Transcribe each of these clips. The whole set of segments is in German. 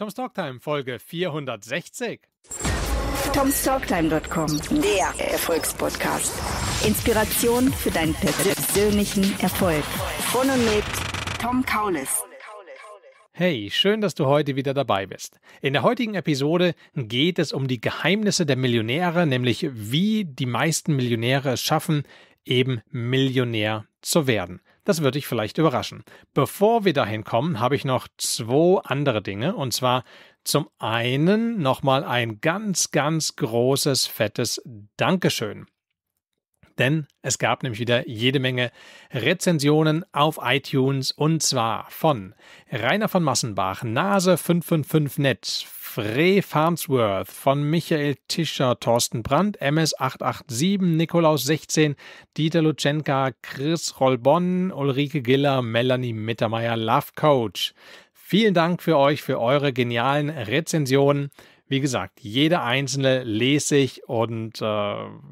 Tom's Talktime, Folge 460. Tom'sTalktime.com, der Erfolgspodcast. Inspiration für deinen persönlichen Erfolg. Von und mit Tom Kaulis. Hey, schön, dass du heute wieder dabei bist. In der heutigen Episode geht es um die Geheimnisse der Millionäre, nämlich wie die meisten Millionäre es schaffen, eben Millionär zu werden. Das wird dich vielleicht überraschen. Bevor wir dahin kommen, habe ich noch zwei andere Dinge. Und zwar zum einen nochmal ein ganz, ganz großes, fettes Dankeschön denn es gab nämlich wieder jede Menge Rezensionen auf iTunes und zwar von Rainer von Massenbach, Nase555net, Fre Farmsworth, von Michael Tischer, Thorsten Brandt, MS887, Nikolaus16, Dieter Lutschenka, Chris Rollbonn, Ulrike Giller, Melanie Mittermeier, Love Coach. Vielen Dank für euch, für eure genialen Rezensionen wie gesagt, jede einzelne lese ich und äh,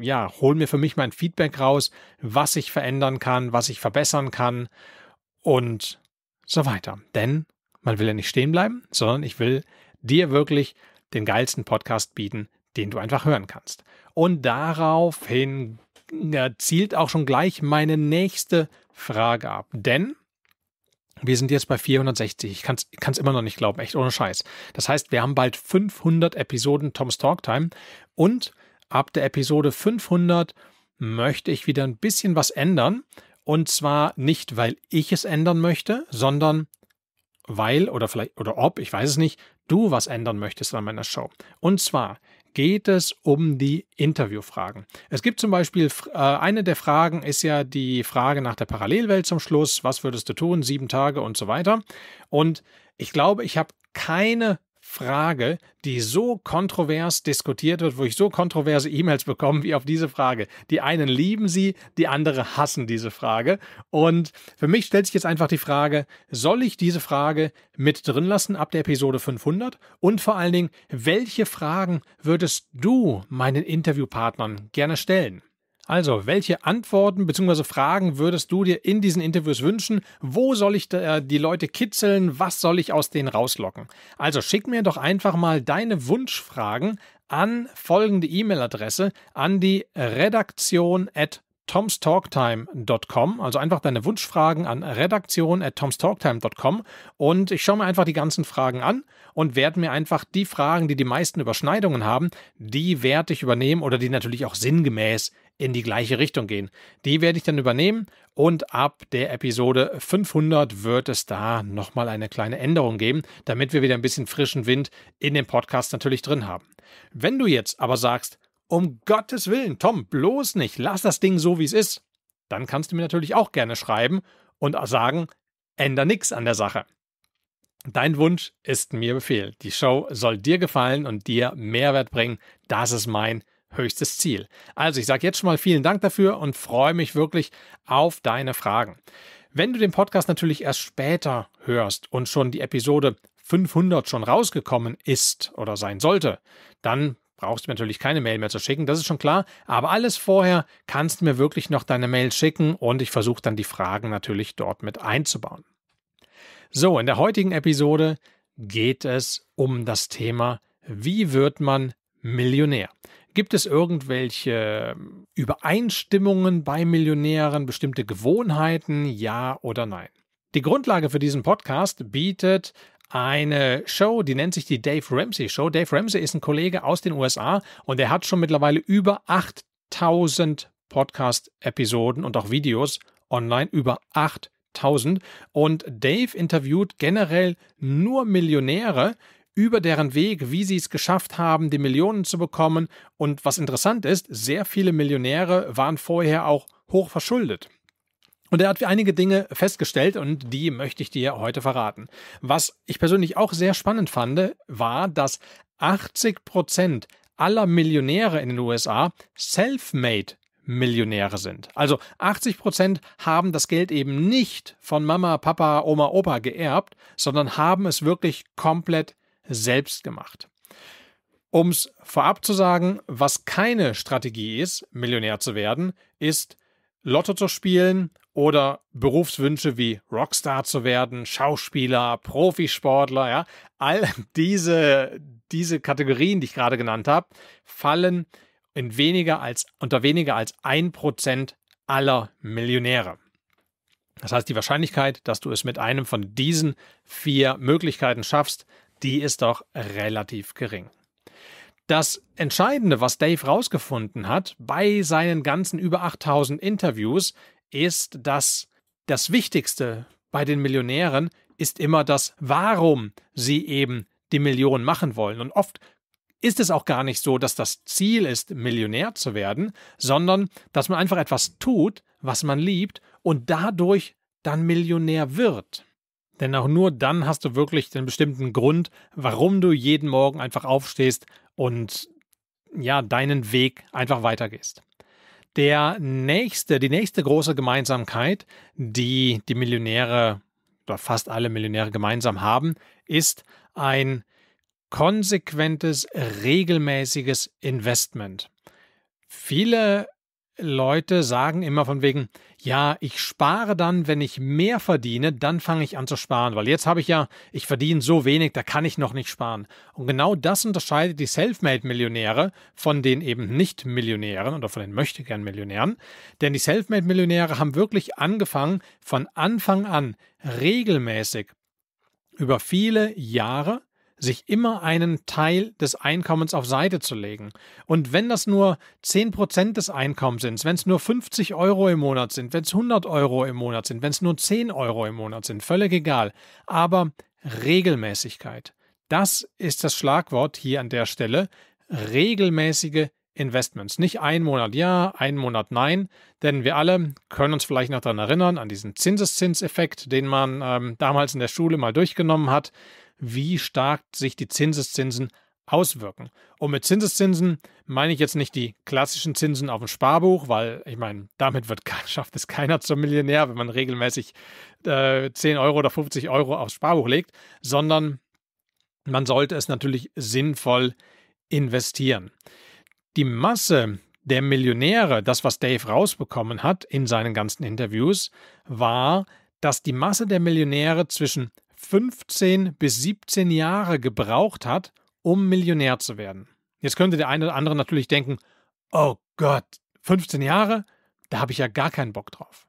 ja, hole mir für mich mein Feedback raus, was ich verändern kann, was ich verbessern kann und so weiter. Denn man will ja nicht stehen bleiben, sondern ich will dir wirklich den geilsten Podcast bieten, den du einfach hören kannst. Und daraufhin zielt auch schon gleich meine nächste Frage ab. Denn wir sind jetzt bei 460. Ich kann es immer noch nicht glauben, echt ohne Scheiß. Das heißt, wir haben bald 500 Episoden Tom's Talk Time. und ab der Episode 500 möchte ich wieder ein bisschen was ändern. Und zwar nicht, weil ich es ändern möchte, sondern weil oder vielleicht oder ob, ich weiß es nicht, du was ändern möchtest an meiner Show. Und zwar geht es um die Interviewfragen. Es gibt zum Beispiel, äh, eine der Fragen ist ja die Frage nach der Parallelwelt zum Schluss, was würdest du tun, sieben Tage und so weiter. Und ich glaube, ich habe keine Frage, die so kontrovers diskutiert wird, wo ich so kontroverse E-Mails bekomme wie auf diese Frage. Die einen lieben sie, die andere hassen diese Frage. Und für mich stellt sich jetzt einfach die Frage, soll ich diese Frage mit drin lassen ab der Episode 500? Und vor allen Dingen, welche Fragen würdest du meinen Interviewpartnern gerne stellen? Also, welche Antworten bzw. Fragen würdest du dir in diesen Interviews wünschen? Wo soll ich da, äh, die Leute kitzeln? Was soll ich aus denen rauslocken? Also, schick mir doch einfach mal deine Wunschfragen an folgende E-Mail-Adresse an die redaktion at tomstalktime.com, also einfach deine Wunschfragen an redaktion at tomstalktime.com und ich schaue mir einfach die ganzen Fragen an und werde mir einfach die Fragen, die die meisten Überschneidungen haben, die werde ich übernehmen oder die natürlich auch sinngemäß in die gleiche Richtung gehen. Die werde ich dann übernehmen und ab der Episode 500 wird es da nochmal eine kleine Änderung geben, damit wir wieder ein bisschen frischen Wind in dem Podcast natürlich drin haben. Wenn du jetzt aber sagst, um Gottes Willen, Tom, bloß nicht, lass das Ding so, wie es ist, dann kannst du mir natürlich auch gerne schreiben und sagen, änder nichts an der Sache. Dein Wunsch ist mir Befehl. Die Show soll dir gefallen und dir Mehrwert bringen. Das ist mein Ziel höchstes Ziel. Also ich sage jetzt schon mal vielen Dank dafür und freue mich wirklich auf deine Fragen. Wenn du den Podcast natürlich erst später hörst und schon die Episode 500 schon rausgekommen ist oder sein sollte, dann brauchst du mir natürlich keine Mail mehr zu schicken, das ist schon klar. Aber alles vorher kannst du mir wirklich noch deine Mail schicken und ich versuche dann die Fragen natürlich dort mit einzubauen. So, in der heutigen Episode geht es um das Thema, wie wird man Millionär? Gibt es irgendwelche ähm, Übereinstimmungen bei Millionären, bestimmte Gewohnheiten, ja oder nein? Die Grundlage für diesen Podcast bietet eine Show, die nennt sich die Dave Ramsey Show. Dave Ramsey ist ein Kollege aus den USA und er hat schon mittlerweile über 8000 Podcast-Episoden und auch Videos online, über 8000. Und Dave interviewt generell nur Millionäre, über deren Weg, wie sie es geschafft haben, die Millionen zu bekommen. Und was interessant ist, sehr viele Millionäre waren vorher auch hoch verschuldet. Und er hat einige Dinge festgestellt und die möchte ich dir heute verraten. Was ich persönlich auch sehr spannend fand, war, dass 80 Prozent aller Millionäre in den USA self-made Millionäre sind. Also 80 Prozent haben das Geld eben nicht von Mama, Papa, Oma, Opa geerbt, sondern haben es wirklich komplett selbst gemacht. Um es vorab zu sagen, was keine Strategie ist, Millionär zu werden, ist Lotto zu spielen oder Berufswünsche wie Rockstar zu werden, Schauspieler, Profisportler, ja, all diese, diese Kategorien, die ich gerade genannt habe, fallen in weniger als, unter weniger als 1% aller Millionäre. Das heißt, die Wahrscheinlichkeit, dass du es mit einem von diesen vier Möglichkeiten schaffst, die ist doch relativ gering. Das Entscheidende, was Dave rausgefunden hat bei seinen ganzen über 8000 Interviews, ist, dass das Wichtigste bei den Millionären ist immer das, warum sie eben die Million machen wollen. Und oft ist es auch gar nicht so, dass das Ziel ist, Millionär zu werden, sondern dass man einfach etwas tut, was man liebt und dadurch dann Millionär wird. Denn auch nur dann hast du wirklich den bestimmten Grund, warum du jeden Morgen einfach aufstehst und ja, deinen Weg einfach weitergehst. Der nächste, die nächste große Gemeinsamkeit, die die Millionäre oder fast alle Millionäre gemeinsam haben, ist ein konsequentes, regelmäßiges Investment. Viele Leute sagen immer von wegen, ja, ich spare dann, wenn ich mehr verdiene, dann fange ich an zu sparen, weil jetzt habe ich ja, ich verdiene so wenig, da kann ich noch nicht sparen. Und genau das unterscheidet die Selfmade-Millionäre von den eben Nicht-Millionären oder von den Möchtegern-Millionären, denn die Selfmade-Millionäre haben wirklich angefangen, von Anfang an regelmäßig über viele Jahre sich immer einen Teil des Einkommens auf Seite zu legen. Und wenn das nur 10% des Einkommens sind, wenn es nur 50 Euro im Monat sind, wenn es 100 Euro im Monat sind, wenn es nur 10 Euro im Monat sind, völlig egal. Aber Regelmäßigkeit. Das ist das Schlagwort hier an der Stelle. Regelmäßige Investments. Nicht ein Monat ja, ein Monat nein, denn wir alle können uns vielleicht noch daran erinnern, an diesen Zinseszinseffekt, den man ähm, damals in der Schule mal durchgenommen hat, wie stark sich die Zinseszinsen auswirken. Und mit Zinseszinsen meine ich jetzt nicht die klassischen Zinsen auf dem Sparbuch, weil ich meine, damit wird, schafft es keiner zum Millionär, wenn man regelmäßig äh, 10 Euro oder 50 Euro aufs Sparbuch legt, sondern man sollte es natürlich sinnvoll investieren die Masse der Millionäre, das, was Dave rausbekommen hat in seinen ganzen Interviews, war, dass die Masse der Millionäre zwischen 15 bis 17 Jahre gebraucht hat, um Millionär zu werden. Jetzt könnte der eine oder andere natürlich denken, oh Gott, 15 Jahre, da habe ich ja gar keinen Bock drauf.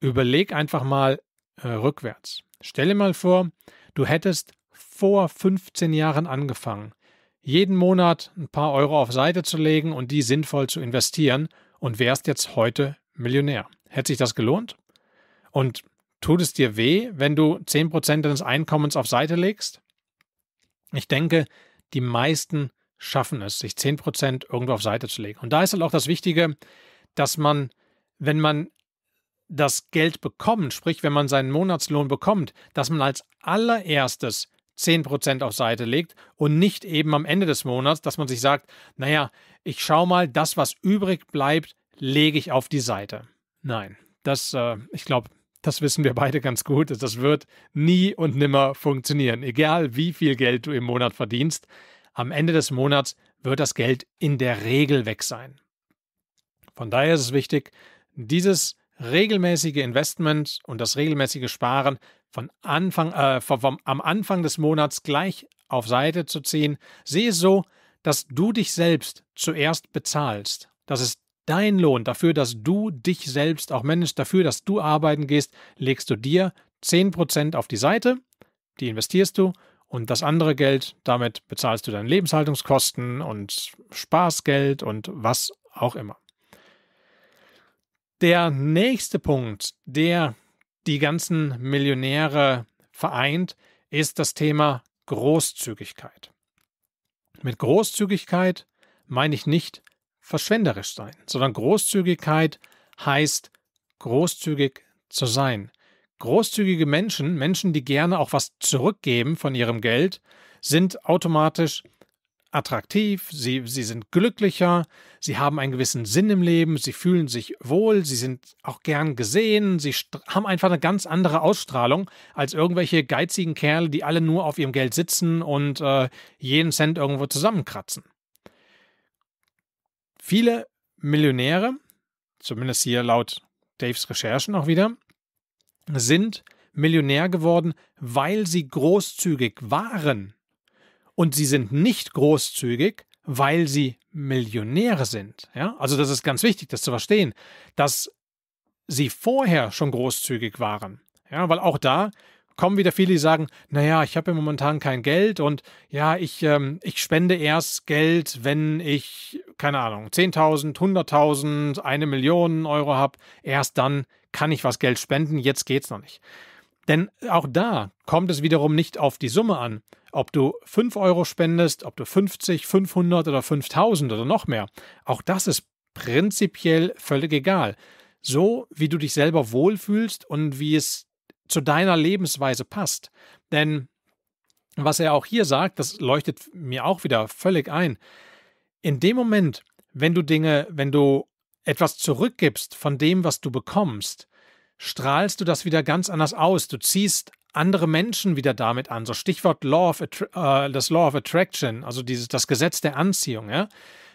Überleg einfach mal äh, rückwärts. Stell dir mal vor, du hättest vor 15 Jahren angefangen jeden Monat ein paar Euro auf Seite zu legen und die sinnvoll zu investieren und wärst jetzt heute Millionär. Hätte sich das gelohnt? Und tut es dir weh, wenn du 10% deines Einkommens auf Seite legst? Ich denke, die meisten schaffen es, sich 10% irgendwo auf Seite zu legen. Und da ist halt auch das Wichtige, dass man, wenn man das Geld bekommt, sprich wenn man seinen Monatslohn bekommt, dass man als allererstes 10% auf Seite legt und nicht eben am Ende des Monats, dass man sich sagt, naja, ich schau mal, das, was übrig bleibt, lege ich auf die Seite. Nein, das, äh, ich glaube, das wissen wir beide ganz gut, das wird nie und nimmer funktionieren. Egal wie viel Geld du im Monat verdienst, am Ende des Monats wird das Geld in der Regel weg sein. Von daher ist es wichtig, dieses regelmäßige Investment und das regelmäßige Sparen von Anfang, äh, vom, vom, am Anfang des Monats gleich auf Seite zu ziehen, sehe es so, dass du dich selbst zuerst bezahlst. Das ist dein Lohn dafür, dass du dich selbst auch managst, dafür, dass du arbeiten gehst, legst du dir 10% auf die Seite, die investierst du und das andere Geld, damit bezahlst du deine Lebenshaltungskosten und Spaßgeld und was auch immer. Der nächste Punkt, der die ganzen Millionäre vereint, ist das Thema Großzügigkeit. Mit Großzügigkeit meine ich nicht verschwenderisch sein, sondern Großzügigkeit heißt großzügig zu sein. Großzügige Menschen, Menschen, die gerne auch was zurückgeben von ihrem Geld, sind automatisch attraktiv, sie, sie sind glücklicher, sie haben einen gewissen Sinn im Leben, sie fühlen sich wohl, sie sind auch gern gesehen, sie haben einfach eine ganz andere Ausstrahlung als irgendwelche geizigen Kerle, die alle nur auf ihrem Geld sitzen und äh, jeden Cent irgendwo zusammenkratzen. Viele Millionäre, zumindest hier laut Daves Recherchen auch wieder, sind Millionär geworden, weil sie großzügig waren und sie sind nicht großzügig, weil sie Millionäre sind. Ja? Also das ist ganz wichtig, das zu verstehen, dass sie vorher schon großzügig waren. Ja, weil auch da kommen wieder viele, die sagen, naja, ich habe ja momentan kein Geld und ja, ich, ähm, ich spende erst Geld, wenn ich, keine Ahnung, 10.000, 100.000, eine Million Euro habe. Erst dann kann ich was Geld spenden, jetzt geht's noch nicht. Denn auch da kommt es wiederum nicht auf die Summe an. Ob du 5 Euro spendest, ob du 50, 500 oder 5000 oder noch mehr, auch das ist prinzipiell völlig egal. So wie du dich selber wohlfühlst und wie es zu deiner Lebensweise passt. Denn was er auch hier sagt, das leuchtet mir auch wieder völlig ein. In dem Moment, wenn du Dinge, wenn du etwas zurückgibst von dem, was du bekommst, strahlst du das wieder ganz anders aus. Du ziehst andere Menschen wieder damit an. So Stichwort Law of äh, das Law of Attraction, also dieses, das Gesetz der Anziehung. Ja?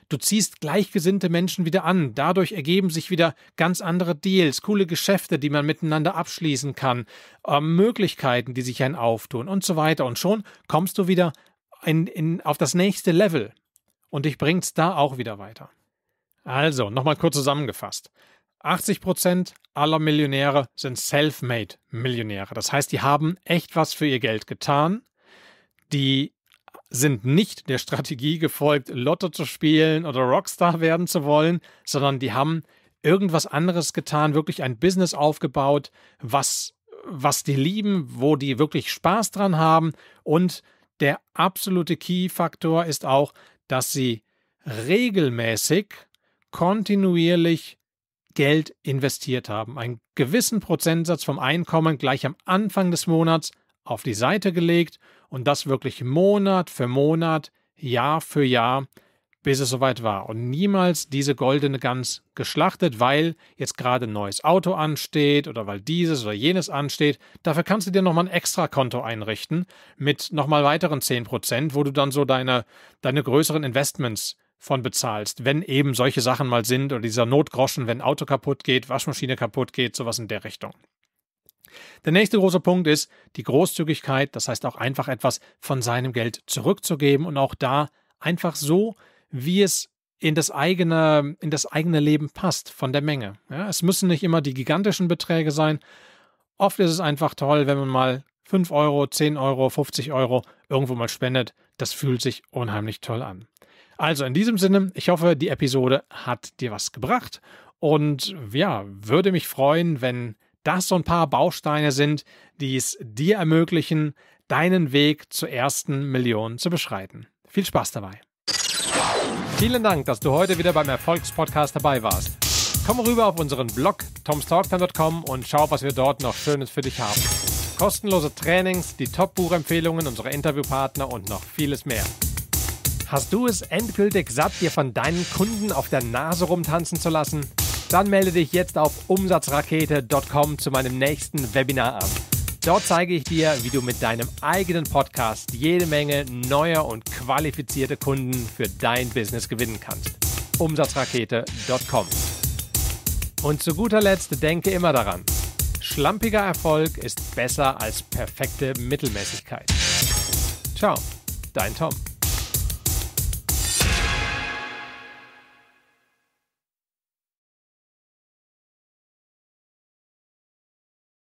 Du ziehst gleichgesinnte Menschen wieder an. Dadurch ergeben sich wieder ganz andere Deals, coole Geschäfte, die man miteinander abschließen kann, äh, Möglichkeiten, die sich ein auftun und so weiter. Und schon kommst du wieder in, in, auf das nächste Level und dich bringst da auch wieder weiter. Also, nochmal kurz zusammengefasst. 80 Prozent aller Millionäre sind self-made Millionäre. Das heißt, die haben echt was für ihr Geld getan. Die sind nicht der Strategie gefolgt, Lotto zu spielen oder Rockstar werden zu wollen, sondern die haben irgendwas anderes getan, wirklich ein Business aufgebaut, was, was die lieben, wo die wirklich Spaß dran haben. Und der absolute Key-Faktor ist auch, dass sie regelmäßig, kontinuierlich Geld investiert haben, einen gewissen Prozentsatz vom Einkommen gleich am Anfang des Monats auf die Seite gelegt und das wirklich Monat für Monat, Jahr für Jahr, bis es soweit war. Und niemals diese goldene Gans geschlachtet, weil jetzt gerade ein neues Auto ansteht oder weil dieses oder jenes ansteht. Dafür kannst du dir nochmal ein extra Konto einrichten mit nochmal weiteren 10%, wo du dann so deine, deine größeren Investments von bezahlst, wenn eben solche Sachen mal sind oder dieser Notgroschen, wenn Auto kaputt geht, Waschmaschine kaputt geht, sowas in der Richtung. Der nächste große Punkt ist die Großzügigkeit, das heißt auch einfach etwas von seinem Geld zurückzugeben und auch da einfach so, wie es in das eigene, in das eigene Leben passt, von der Menge. Ja, es müssen nicht immer die gigantischen Beträge sein. Oft ist es einfach toll, wenn man mal 5 Euro, 10 Euro, 50 Euro irgendwo mal spendet. Das fühlt sich unheimlich toll an. Also in diesem Sinne, ich hoffe, die Episode hat dir was gebracht und ja, würde mich freuen, wenn das so ein paar Bausteine sind, die es dir ermöglichen, deinen Weg zur ersten Million zu beschreiten. Viel Spaß dabei. Vielen Dank, dass du heute wieder beim Erfolgspodcast dabei warst. Komm rüber auf unseren Blog tomstalktime.com und schau, was wir dort noch Schönes für dich haben. Kostenlose Trainings, die Top-Buchempfehlungen unsere Interviewpartner und noch vieles mehr. Hast du es endgültig satt, dir von deinen Kunden auf der Nase rumtanzen zu lassen? Dann melde dich jetzt auf umsatzrakete.com zu meinem nächsten Webinar an. Dort zeige ich dir, wie du mit deinem eigenen Podcast jede Menge neuer und qualifizierte Kunden für dein Business gewinnen kannst. Umsatzrakete.com. Und zu guter Letzt denke immer daran, schlampiger Erfolg ist besser als perfekte Mittelmäßigkeit. Ciao, dein Tom.